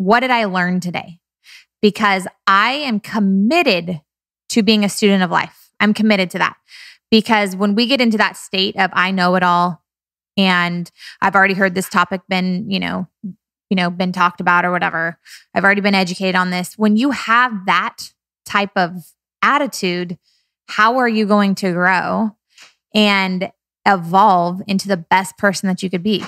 What did I learn today? Because I am committed to being a student of life. I'm committed to that. Because when we get into that state of I know it all and I've already heard this topic been, you know, you know, been talked about or whatever. I've already been educated on this. When you have that type of attitude, how are you going to grow and evolve into the best person that you could be?